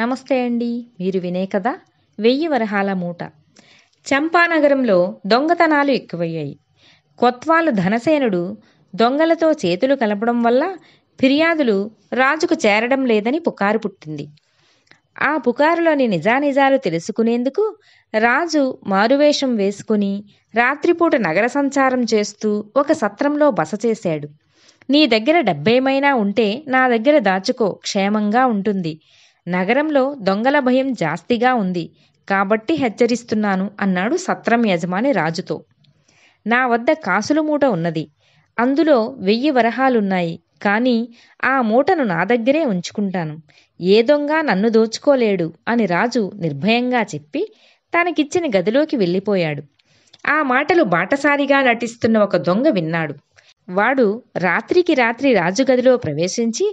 నమస్తే అండి మీరు వినే కదా వెయ్యి వరహాల మూట చంపానగరంలో దొంగతనాలు ఎక్కువయ్యాయి కొత్వాలు ధనసేనుడు దొంగలతో చేతులు కలపడం వల్ల ఫిర్యాదులు రాజుకు చేరడం లేదని పుకారు పుట్టింది ఆ పుకారులోని నిజానిజాలు తెలుసుకునేందుకు రాజు మారువేషం వేసుకుని రాత్రిపూట నగర సంచారం చేస్తూ ఒక సత్రంలో బస చేశాడు నీ దగ్గర డబ్బేమైనా ఉంటే నా దగ్గర దాచుకో క్షేమంగా ఉంటుంది నగరంలో దొంగల భయం జాస్తిగా ఉంది కాబట్టి హెచ్చరిస్తున్నాను అన్నాడు సత్రం యజమాని రాజుతో నా వద్ద కాసులు మూట ఉన్నది అందులో వెయ్యి వరహాలున్నాయి కానీ ఆ మూటను నా దగ్గరే ఉంచుకుంటాను ఏ దొంగ నన్ను దోచుకోలేడు అని రాజు నిర్భయంగా చెప్పి తనకిచ్చిన గదిలోకి వెళ్ళిపోయాడు ఆ మాటలు బాటసారిగా నటిస్తున్న ఒక దొంగ విన్నాడు వాడు రాత్రికి రాత్రి రాజుగదిలో ప్రవేశించి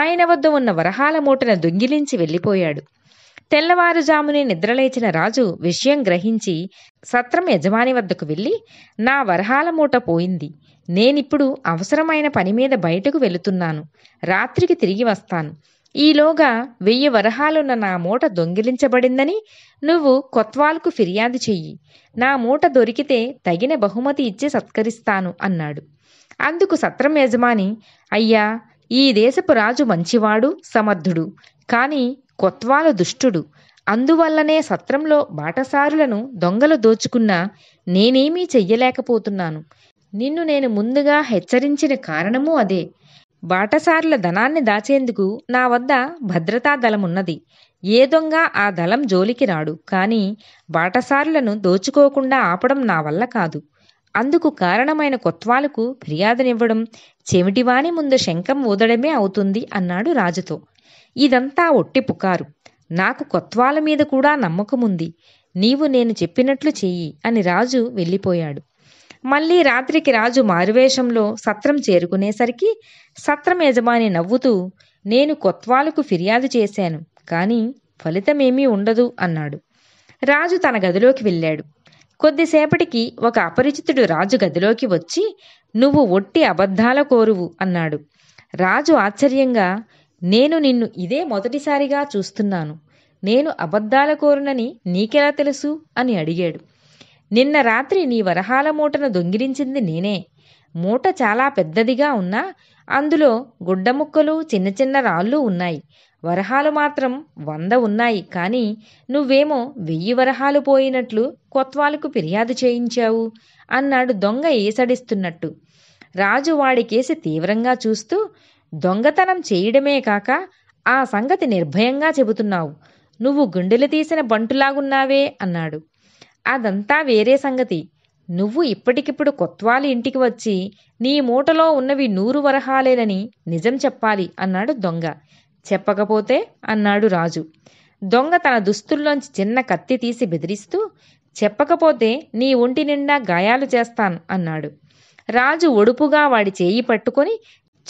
ఆయన వద్ద ఉన్న వరహాల మూటను దొంగిలించి వెళ్ళిపోయాడు తెల్లవారుజామునే నిద్రలేచిన రాజు విషయం గ్రహించి సత్రం యజమాని వద్దకు వెళ్ళి నా వరహాల మూట పోయింది నేనిప్పుడు అవసరమైన పని మీద బయటకు వెళుతున్నాను రాత్రికి తిరిగి వస్తాను ఈలోగా వెయ్యి వరహాలున్న నా మూట దొంగిలించబడిందని నువ్వు కొత్వాల్కు ఫిర్యాదు చెయ్యి నా మూట దొరికితే తగిన బహుమతి ఇచ్చి సత్కరిస్తాను అన్నాడు అందుకు సత్రం యజమాని అయ్యా ఈ దేశపు రాజు మంచివాడు సమర్థుడు కానీ కొత్వాల దుష్టుడు అందువల్లనే సత్రంలో బాటసారులను దొంగలు దోచుకున్నా నేనేమీ చెయ్యలేకపోతున్నాను నిన్ను నేను ముందుగా హెచ్చరించిన కారణము అదే బాటసారుల ధనాన్ని దాచేందుకు నా వద్ద భద్రతా దళమున్నది ఏ దొంగ ఆ దళం జోలికి రాడు కానీ బాటసారులను దోచుకోకుండా ఆపడం నా వల్ల కాదు అందుకు కారణమైన కొత్వాలకు ఫిర్యాదునివ్వడం చెమిటివాని ముందు శంఖం ఊదడమే అవుతుంది అన్నాడు రాజుతో ఇదంతా ఒట్టి పుకారు నాకు కొత్వాల మీద కూడా నమ్మకముంది నీవు నేను చెప్పినట్లు చెయ్యి అని రాజు వెళ్ళిపోయాడు మళ్ళీ రాత్రికి రాజు మారువేషంలో సత్రం చేరుకునేసరికి సత్రం యజమాని నవ్వుతూ నేను కొత్వాలకు ఫిర్యాదు చేశాను కానీ ఫలితమేమీ ఉండదు అన్నాడు రాజు తన గదిలోకి వెళ్ళాడు కొద్దిసేపటికి ఒక అపరిచితుడు రాజు గదిలోకి వచ్చి నువ్వు ఒట్టి అబద్ధాల కోరువు అన్నాడు రాజు ఆశ్చర్యంగా నేను నిన్ను ఇదే మొదటిసారిగా చూస్తున్నాను నేను అబద్ధాల కోరునని నీకెలా తెలుసు అని అడిగాడు నిన్న రాత్రి నీ వరహాల మూటను దొంగిలించింది నేనే మూట చాలా పెద్దదిగా ఉన్నా అందులో గుడ్డ ముక్కలు చిన్న చిన్న రాళ్ళు ఉన్నాయి వరహాలు మాత్రం వంద ఉన్నాయి కానీ నువ్వేమో వెయ్యి వరహాలు పోయినట్లు కొత్వాలకు ఫిర్యాదు చేయించావు అన్నాడు దొంగ ఏసడిస్తున్నట్టు రాజు వాడికేసి తీవ్రంగా చూస్తూ దొంగతనం చేయడమే కాక ఆ సంగతి నిర్భయంగా చెబుతున్నావు నువ్వు గుండెలు తీసిన బంటులాగున్నావే అన్నాడు అదంతా వేరే సంగతి నువ్వు ఇప్పటికిప్పుడు కొత్వాలి ఇంటికి వచ్చి నీ మూటలో ఉన్నవి నూరు వరహాలేనని నిజం చెప్పాలి అన్నాడు దొంగ చెప్పకపోతే అన్నాడు రాజు దొంగ తన దుస్తుల్లోంచి చిన్న కత్తి తీసి బెదిరిస్తూ చెప్పకపోతే నీ ఒంటి నిండా గాయాలు చేస్తాను అన్నాడు రాజు ఒడుపుగా వాడి చేయి పట్టుకొని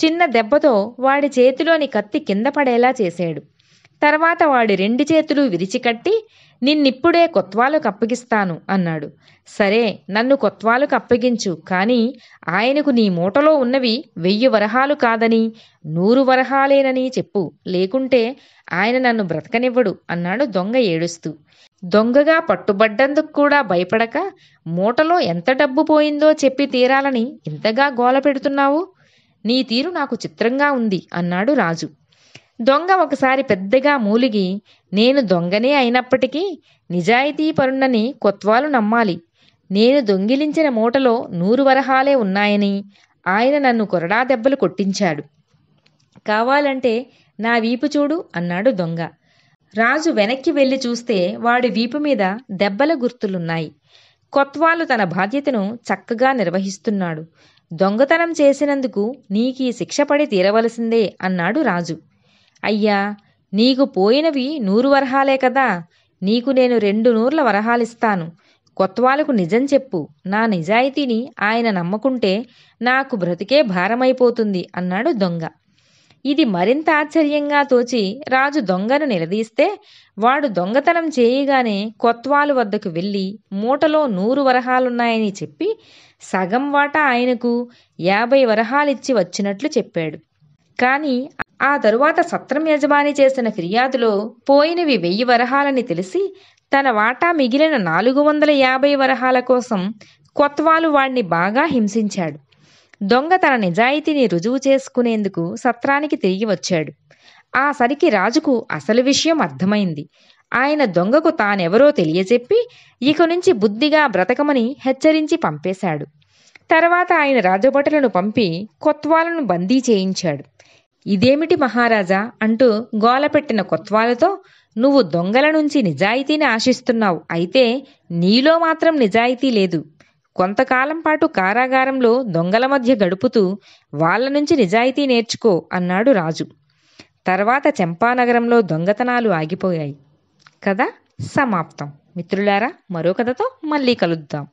చిన్న దెబ్బతో వాడి చేతిలోని కత్తి కింద పడేలా చేశాడు తర్వాత వాడి రెండు చేతులు విరిచికట్టి నిన్నిప్పుడే కొత్వాలకు అప్పగిస్తాను అన్నాడు సరే నన్ను కొత్వాలకు అప్పగించు కానీ ఆయనకు నీ మూటలో ఉన్నవి వెయ్యి వరహాలు కాదని నూరు వరహాలేనని చెప్పు లేకుంటే ఆయన నన్ను బ్రతకనివ్వడు అన్నాడు దొంగ ఏడుస్తూ దొంగగా పట్టుబడ్డందుకు కూడా భయపడక మూటలో ఎంత డబ్బు పోయిందో చెప్పి తీరాలని ఇంతగా గోల పెడుతున్నావు నీ తీరు నాకు చిత్రంగా ఉంది అన్నాడు రాజు దొంగ ఒకసారి పెద్దగా మూలిగి నేను దొంగనే అయినప్పటికీ నిజాయితీ పరుణ్ణని కొత్వాలు నమ్మాలి నేను దొంగిలించిన మూటలో నూరు వరహాలే ఉన్నాయని ఆయన నన్ను కొరడా దెబ్బలు కొట్టించాడు కావాలంటే నా వీపు చూడు అన్నాడు దొంగ రాజు వెనక్కి వెళ్ళి చూస్తే వాడి వీపు మీద దెబ్బల గుర్తులున్నాయి కొత్వాలు తన బాధ్యతను చక్కగా నిర్వహిస్తున్నాడు దొంగతనం చేసినందుకు నీకీ శిక్ష పడి తీరవలసిందే అన్నాడు రాజు అయ్యా నీకు పోయినవి నూరు వరహాలే కదా నీకు నేను రెండు నూర్ల వరహాలిస్తాను కొత్తవాళ్ళకు నిజం చెప్పు నా నిజాయితీని ఆయన నమ్మకుంటే నాకు బ్రతికే భారమైపోతుంది అన్నాడు దొంగ ఇది మరింత ఆశ్చర్యంగా తోచి రాజు దొంగను నిలదీస్తే వాడు దొంగతనం చేయగానే కొత్వాలు వద్దకు వెళ్ళి మూటలో నూరు వరహాలున్నాయని చెప్పి సగం వాటా ఆయనకు యాభై వరహాలిచ్చి వచ్చినట్లు చెప్పాడు కానీ ఆ తరువాత సత్రం యజమాని చేసిన ఫిర్యాదులో పోయినవి వెయ్యి వరహాలని తెలిసి తన వాటా మిగిలిన నాలుగు వందల యాభై వరహాల కోసం కొత్వాలు వాణ్ణి బాగా హింసించాడు దొంగ తన నిజాయితీని రుజువు చేసుకునేందుకు సత్రానికి తిరిగి వచ్చాడు ఆ సరికి రాజుకు అసలు విషయం అర్థమైంది ఆయన దొంగకు తానెవరో తెలియజెప్పి ఇక నుంచి బుద్ధిగా బ్రతకమని హెచ్చరించి పంపేశాడు తర్వాత ఆయన రాజభటులను పంపి కొత్వాలను బందీ చేయించాడు ఇదేమిటి మహారాజా అంటూ గోలపెట్టిన కొత్వాలతో నువ్వు దొంగల నుంచి నిజాయితీని ఆశిస్తున్నావు అయితే నీలో మాత్రం నిజాయితీ లేదు కొంతకాలం పాటు కారాగారంలో దొంగల మధ్య గడుపుతూ వాళ్ళ నుంచి నిజాయితీ నేర్చుకో అన్నాడు రాజు తర్వాత చెంపానగరంలో దొంగతనాలు ఆగిపోయాయి కథ సమాప్తం మిత్రులారా మరో కథతో మళ్ళీ కలుద్దాం